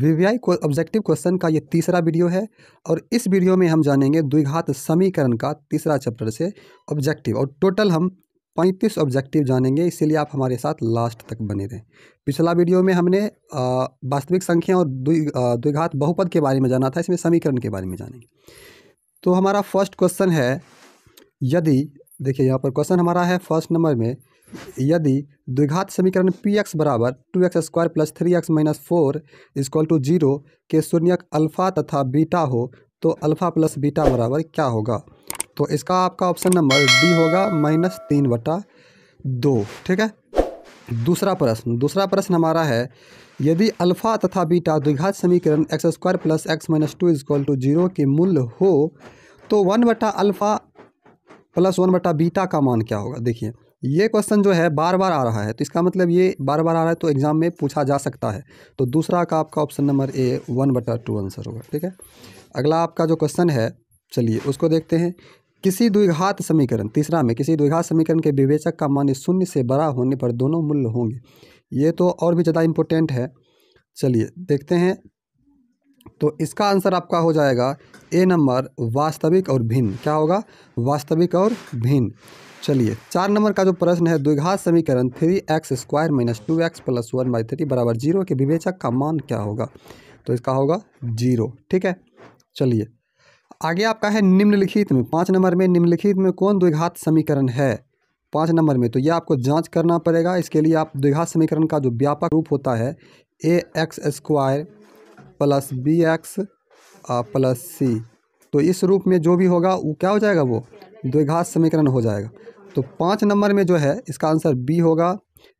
VVI को objective question का ये तीसरा वीडियो है और इस वीडियो में हम जानेंगे द्विघात समीकरण का तीसरा चैप्टर से ऑब्जेक्टिव और टोटल हम पैंतीस ऑब्जेक्टिव जानेंगे इसीलिए आप हमारे साथ लास्ट तक बने रहें पिछला वीडियो में हमने वास्तविक संख्या और द्विघात बहुपद के बारे में जाना था इसमें समीकरण के बारे में जानेंगे तो हमारा फर्स्ट क्वेश्चन है यदि देखिए यहाँ पर क्वेश्चन हमारा है फर्स्ट नंबर में यदि द्विघात समीकरण पी एक्स बराबर two x square plus three x minus four is equal to zero के शून्य अल्फ़ा तथा बीटा हो तो अल्फ़ा प्लस बीटा बराबर क्या होगा तो इसका आपका ऑप्शन नंबर डी होगा माइनस तीन बटा दो ठीक है दूसरा प्रश्न दूसरा प्रश्न हमारा है यदि अल्फ़ा तथा बीटा द्विघात समीकरण x square plus x minus two is equal to zero के मूल्य हो तो वन बटा अल्फ़ा प्लस वन बटा बीटा का मान क्या होगा देखिए ये क्वेश्चन जो है बार बार आ रहा है तो इसका मतलब ये बार बार आ रहा है तो एग्ज़ाम में पूछा जा सकता है तो दूसरा का आपका ऑप्शन नंबर ए वन बटा टू आंसर होगा ठीक है अगला आपका जो क्वेश्चन है चलिए उसको देखते हैं किसी द्विघात समीकरण तीसरा में किसी द्विघात समीकरण के विवेचक का मान शून्य से बड़ा होने पर दोनों मूल्य होंगे ये तो और भी ज़्यादा इम्पोर्टेंट है चलिए देखते हैं तो इसका आंसर आपका हो जाएगा ए नंबर वास्तविक और भिन्न क्या होगा वास्तविक और भिन्न चलिए चार नंबर का जो प्रश्न है द्विघात समीकरण three x square minus two x plus one by three बराबर जीरो के विवेचक का मान क्या होगा तो इसका होगा जीरो ठीक है चलिए आगे आपका है निम्नलिखित में पाँच नंबर में निम्नलिखित में कौन द्विघात समीकरण है पाँच नंबर में तो यह आपको जाँच करना पड़ेगा इसके लिए आप द्विघात समीकरण का जो व्यापक रूप होता है a x square plus b x plus c तो इस रूप में जो भी होगा वो क्या हो जाएगा वो द्विघात समीकरण हो जाएगा तो पाँच नंबर में जो है इसका आंसर बी होगा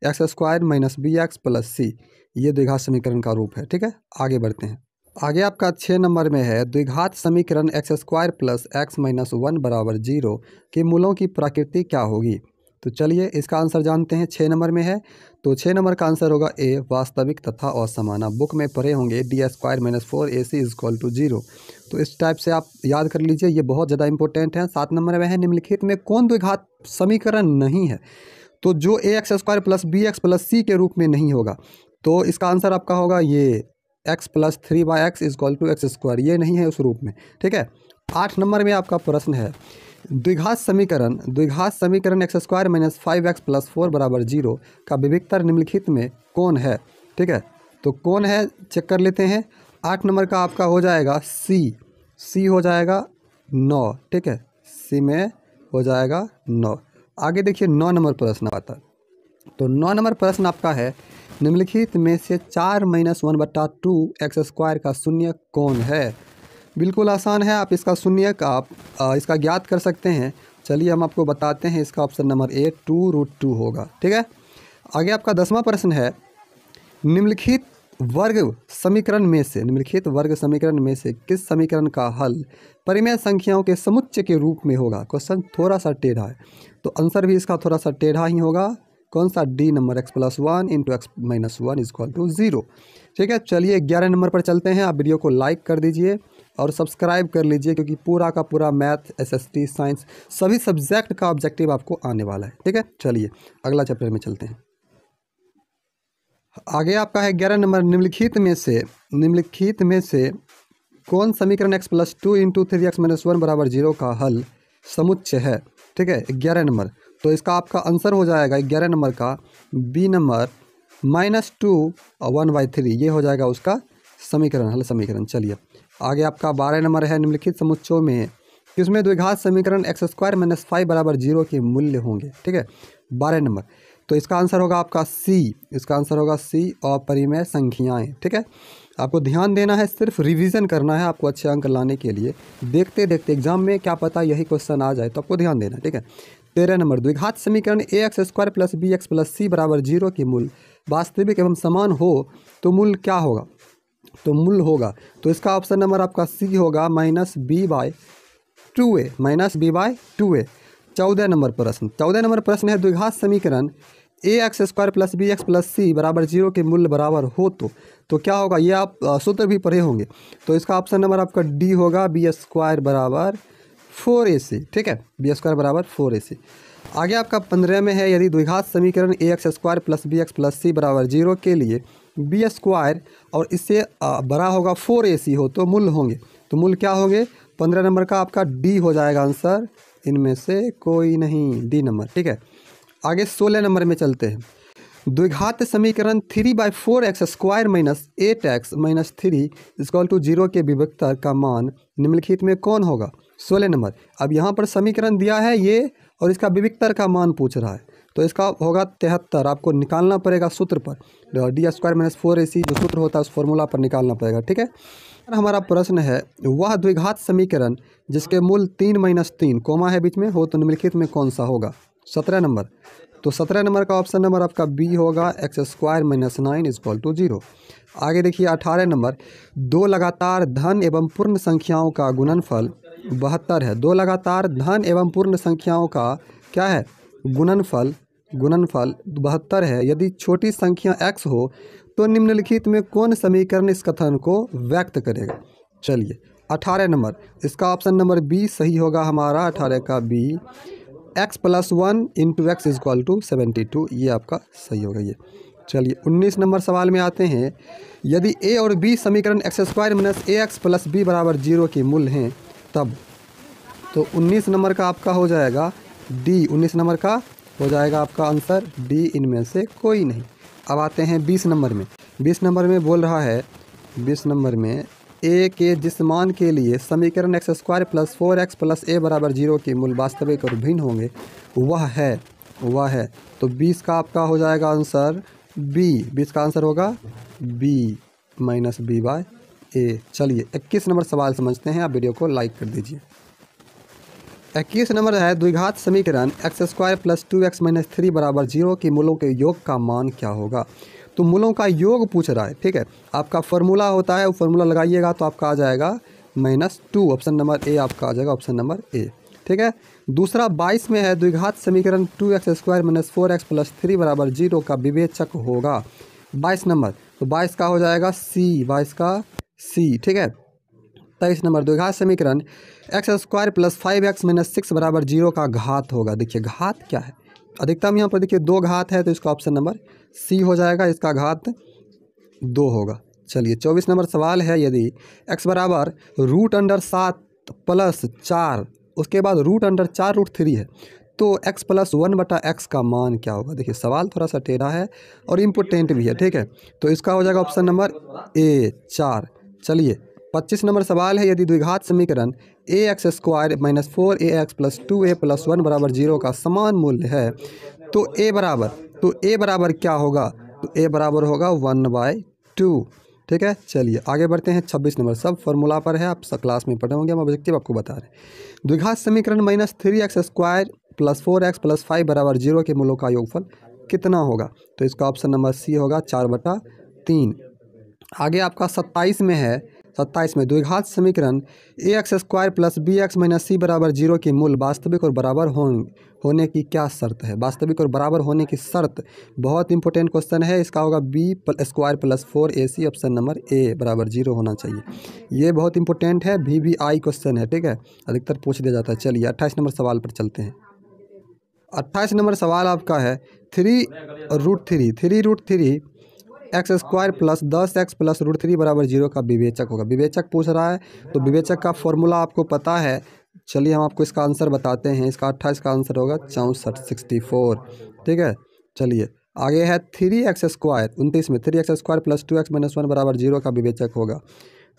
x square minus b x plus c ये द्विघात समीकरण का रूप है ठीक है आगे बढ़ते हैं आगे आपका छः नंबर में है द्विघात समीकरण x square plus x minus one बराबर जीरो के मूलों की प्रकृति क्या होगी तो चलिए इसका आंसर जानते हैं छः नंबर में है तो छः नंबर का आंसर होगा ए वास्तविक तथा असमाना बुक में पढ़े होंगे d square minus four a c is equal to zero तो इस टाइप से आप याद कर लीजिए ये बहुत ज़्यादा इंपॉर्टेंट है सात नंबर में है निम्नलिखित में कौन द्विघात समीकरण नहीं है तो जो a x square plus b x plus c के रूप में नहीं होगा तो इसका आंसर आपका होगा ये x plus three by x is equal to x square ये नहीं है उस रूप में ठीक है आठ नंबर में आपका प्रश्न है द्विघात समीकरण द्विघात समीकरण x square minus five x plus four बराबर जीरो का विविकतर निम्नलिखित में कौन है ठीक है तो कौन है चेक कर लेते हैं आठ नंबर का आपका हो जाएगा सी सी हो जाएगा नौ ठीक है सी में हो जाएगा नौ आगे देखिए नौ नंबर प्रश्न आता तो नौ नंबर प्रश्न आपका है निम्नलिखित में से चार माइनस वन बट्टा टू एक्स स्क्वायर का शून्य कौन है बिल्कुल आसान है आप इसका शून्य का आप इसका ज्ञात कर सकते हैं चलिए हम आपको बताते हैं इसका option number A two root two होगा ठीक है आगे आपका दसवां प्रश्न है निम्नलिखित वर्ग समीकरण में से निम्नलिखित वर्ग समीकरण में से किस समीकरण का हल परिमेय संख्याओं के समुच्चय के रूप में होगा क्वेश्चन थोड़ा सा टेढ़ा है तो आंसर भी इसका थोड़ा सा टेढ़ा ही होगा कौन सा D number x plus one into x minus one is equal to zero ठीक है चलिए ग्यारह नंबर पर चलते हैं आप वीडियो को लाइक कर दीजिए और सब्सक्राइब कर लीजिए क्योंकि पूरा का पूरा मैथ एसएसटी साइंस सभी सब्जेक्ट का ऑब्जेक्टिव आपको आने वाला है ठीक है चलिए अगला चैप्टर में चलते हैं आगे आपका है ग्यारह नंबर निम्नलिखित में से निम्नलिखित में से कौन समीकरण x plus two into three x minus one बराबर जीरो का हल समुच्चय है ठीक है ग्यारह नंबर तो इसका आपका आंसर हो जाएगा ग्यारह नंबर का B number minus two one by three ये हो जाएगा उसका समीकरण हल समीकरण चलिए आगे आपका बारह नंबर है निम्नलिखित समुच्चों में किसमें द्विघात समीकरण एक्स स्क्वायर माइनस फाइव बराबर जीरो के मूल्य होंगे ठीक है बारह नंबर तो इसका आंसर होगा आपका सी इसका आंसर होगा सी और परिमेय संख्याएँ ठीक है आपको ध्यान देना है सिर्फ रिवीजन करना है आपको अच्छे अंक लाने के लिए देखते देखते एग्जाम में क्या पता यही क्वेश्चन आ जाए तो आपको ध्यान देना ठीक है तेरह नंबर द्विघात समीकरण a x square plus b x plus c बराबर जीरो के मूल वास्तविक एवं समान हो तो मूल क्या होगा तो मूल्य होगा तो इसका ऑप्शन नंबर आपका सी होगा minus b by two a minus b by two a चौदह नंबर प्रश्न चौदह नंबर प्रश्न है द्विघात समीकरण a x square plus b x plus c बराबर जीरो के मूल्य बराबर हो तो तो क्या होगा ये आप सूत्र भी पढ़े होंगे तो इसका ऑप्शन नंबर आपका डी होगा बी स्क्वायर बराबर फोर ए सी ठीक है बी स्क्वायर बराबर फोर ए सी आगे आपका पंद्रह में है यदि द्विघात समीकरण a x square plus b x plus c बराबर जीरो के लिए बी स्क्वायर और इससे बड़ा होगा फोर ए सी हो तो मूल होंगे तो मूल क्या होंगे पंद्रह नंबर का आपका डी हो जाएगा आंसर इनमें से कोई नहीं डी नंबर ठीक है आगे सोलह नंबर में चलते हैं द्विघात समीकरण three by four x square minus eight x minus three equal to zero के विभक्तर का मान निम्नलिखित में कौन होगा सोलह नंबर अब यहाँ पर समीकरण दिया है ये और इसका विभक्तर का मान पूछ रहा है तो इसका होगा तिहत्तर आपको निकालना पड़ेगा सूत्र पर D square minus four a c जो सूत्र होता है उस फॉर्मूला पर निकालना पड़ेगा ठीक है हमारा प्रश्न है वह द्विघात समीकरण जिसके मूल तीन माइनस तीन कोमा है बीच में हो तो निम्नलिखित में कौन सा होगा सत्रह नंबर तो सत्रह नंबर का ऑप्शन नंबर आपका बी होगा x square minus nine is equal to zero आगे देखिए अठारह नंबर दो लगातार धन एवं पूर्ण संख्याओं का गुणनफल बहत्तर है दो लगातार धन एवं पूर्ण संख्याओं का क्या है गुणनफल गुणनफल बहत्तर है यदि छोटी संख्या एक्स हो तो निम्नलिखित में कौन समीकरण इस कथन को व्यक्त करेगा चलिए अठारह नंबर इसका ऑप्शन नंबर बी सही होगा हमारा अठारह का B x plus one into x is equal to seventy two ये आपका सही होगा ये चलिए उन्नीस नंबर सवाल में आते हैं यदि ए और बी समीकरण x square minus a x plus b बराबर जीरो के मूल हैं तब तो उन्नीस नंबर का आपका हो जाएगा डी उन्नीस नंबर का हो जाएगा आपका आंसर डी इनमें से कोई नहीं अब आते हैं बीस नंबर में बीस नंबर में बोल रहा है बीस नंबर में ए के जिसमान के लिए समीकरण x square plus four x plus a बराबर जीरो के मूल वास्तविक और भिन्न होंगे वह है वह है तो बीस का आपका हो जाएगा आंसर बी बीस का आंसर होगा B minus b by a चलिए इक्कीस नंबर सवाल समझते हैं आप वीडियो को लाइक कर दीजिए इक्कीस नंबर है द्विघात समीकरण x square plus two x minus three बराबर जीरो के मूलों के योग का मान क्या होगा तो मूलों का योग पूछ रहा है ठीक है आपका फॉर्मूला होता है वो फॉर्मूला लगाइएगा तो आपका आ जाएगा minus two option number A आपका आ जाएगा ऑप्शन नंबर ए ठीक है दूसरा बाईस में है द्विघात समीकरण two x square minus four x plus three बराबर जीरो का विवेचक होगा बाईस नंबर तो बाईस का हो जाएगा सी बाईस का सी ठीक है तेईस नंबर द्विघात समीकरण x square plus five x minus six बराबर जीरो का घात होगा देखिए घात क्या है अधिकतम यहाँ पर देखिए दो घात है तो इसका ऑप्शन नंबर सी हो जाएगा इसका घात दो होगा चलिए चौबीस नंबर सवाल है यदि एक्स बराबर रूट अंडर सात प्लस चार उसके बाद रूट अंडर चार रूट थ्री है तो x प्लस वन बटा एक्स का मान क्या होगा देखिए सवाल थोड़ा सा टेढ़ा है और इम्पोर्टेंट भी है ठीक है तो इसका हो जाएगा ऑप्शन नंबर ए चार चलिए पच्चीस नंबर सवाल है यदि द्विघात समीकरण a x square minus four a x plus two a plus one बराबर जीरो का समान मूल्य है तो ए बराबर तो ए बराबर क्या होगा तो ए बराबर होगा वन बाय टू ठीक है चलिए आगे बढ़ते हैं छब्बीस नंबर सब फॉर्मूला पर है आप सब क्लास में पढ़े होंगे हम ऑब्जेक्टिव आपको बता रहे हैं द्विघात समीकरण minus three x square plus four x plus five बराबर जीरो के मूलों का योगफल कितना होगा तो इसका ऑप्शन नंबर सी होगा चार बटा तीन आगे आपका सत्ताईस में है सत्ताईस में द्विघात समीकरण a x square plus b x minus c बराबर जीरो के मूल वास्तविक और बराबर हो होने की क्या शर्त है वास्तविक और बराबर होने की शर्त बहुत इंपॉर्टेंट क्वेश्चन है इसका होगा b square plus four a c option number A बराबर जीरो होना चाहिए ये बहुत इंपॉर्टेंट है वी वी आई क्वेश्चन है ठीक है अधिकतर पूछ दिया जाता है चलिए अट्ठाईस नंबर सवाल पर चलते हैं अट्ठाईस नंबर सवाल आपका है three root three three root three x square plus दस एक्स प्लस रूट थ्री बराबर जीरो का विवेचक होगा विवेचक पूछ रहा है तो हाँ। विवेचक का फॉर्मूला आपको पता है चलिए हम आपको इसका आंसर बताते हैं इसका अट्ठाईस का आंसर होगा चौंसठ सिक्सटी फोर ठीक है चलिए आगे है थ्री एक्स स्क्वायर उनतीस में three x square plus two x minus one बराबर जीरो का विवेचक होगा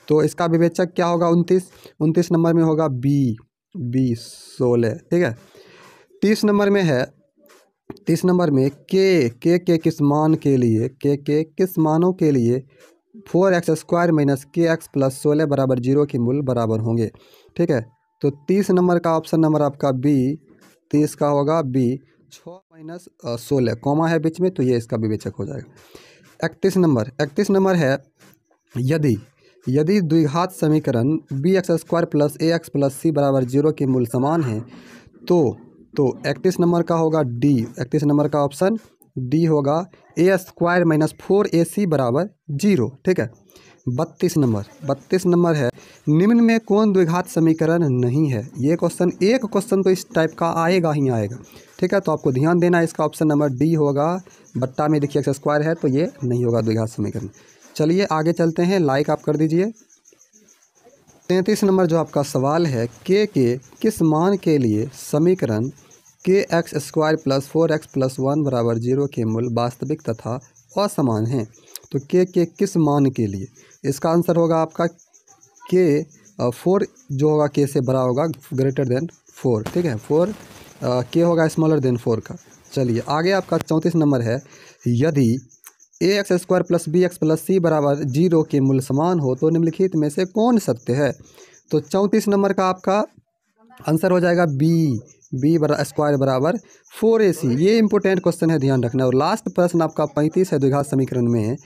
तो इसका विवेचक क्या होगा उनतीस उनतीस नंबर में होगा बी बी सोलह ठीक है तीस नंबर में है तीस नंबर में के के के किस मान के लिए के के किस मानों के लिए four x square minus k x plus सोलह बराबर जीरो के मूल बराबर होंगे ठीक है तो तीस नंबर का ऑप्शन नंबर आपका बी तीस का होगा बी छः माइनस सोलह कॉमा है बीच में तो ये इसका विवेचक हो जाएगा इकतीस नंबर इकतीस नंबर है यदि यदि द्विघात समीकरण b x square plus a x plus c बराबर जीरो के मूल समान हैं तो तो इकतीस नंबर का होगा डी इकतीस नंबर का ऑप्शन डी होगा a square minus four a c बराबर जीरो ठीक है बत्तीस नंबर बत्तीस नंबर है निम्न में कौन द्विघात समीकरण नहीं है ये क्वेश्चन एक क्वेश्चन तो इस टाइप का आएगा ही आएगा ठीक है तो आपको ध्यान देना इसका ऑप्शन नंबर डी होगा बट्टा में देखिए स्क्वायर है तो ये नहीं होगा द्विघात समीकरण चलिए आगे चलते हैं लाइक आप कर दीजिए तैंतीस नंबर जो आपका सवाल है के के किस मान के लिए समीकरण के x square plus four x plus one बराबर जीरो के मूल वास्तविक तथा असमान हैं तो के के किस मान के लिए इसका आंसर होगा आपका के फोर जो होगा के से बड़ा होगा ग्रेटर देन फोर ठीक है फोर के होगा स्मॉलर देन फोर का चलिए आगे आपका चौंतीस नंबर है यदि a x square plus b x plus c बराबर जीरो के मूल समान हो तो निम्नलिखित में से कौन सत्य है तो चौंतीस नंबर का आपका आंसर हो जाएगा बी बी बरा स्क्वायर बराबर फोर ए सी ये इंपॉर्टेंट क्वेश्चन है ध्यान रखना और लास्ट प्रश्न आपका पैंतीस है द्विघात समीकरण में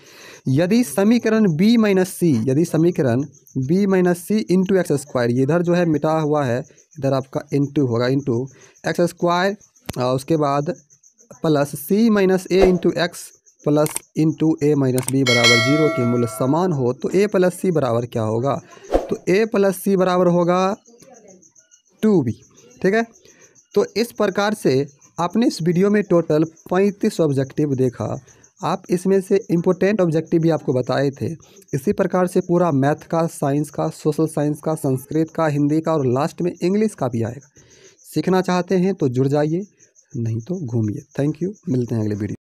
यदि समीकरण बी माइनस सी यदि समीकरण b minus c into x square इधर जो है मिटा हुआ है इधर आपका इंटू होगा इंटू एक्स स्क्वायर और उसके बाद plus c minus a into x plus into a minus b बराबर जीरो के मूल्य समान हो तो ए प्लस सी बराबर क्या होगा तो ए प्लस सी बराबर होगा टू बी ठीक है तो इस प्रकार से आपने इस वीडियो में टोटल पैंतीस ऑब्जेक्टिव देखा आप इसमें से इम्पोर्टेंट ऑब्जेक्टिव भी आपको बताए थे इसी प्रकार से पूरा मैथ का साइंस का सोशल साइंस का संस्कृत का हिंदी का और लास्ट में इंग्लिश का भी आएगा सीखना चाहते हैं तो जुड़ जाइए नहीं तो घूमिए थैंक यू मिलते हैं अगले वीडियो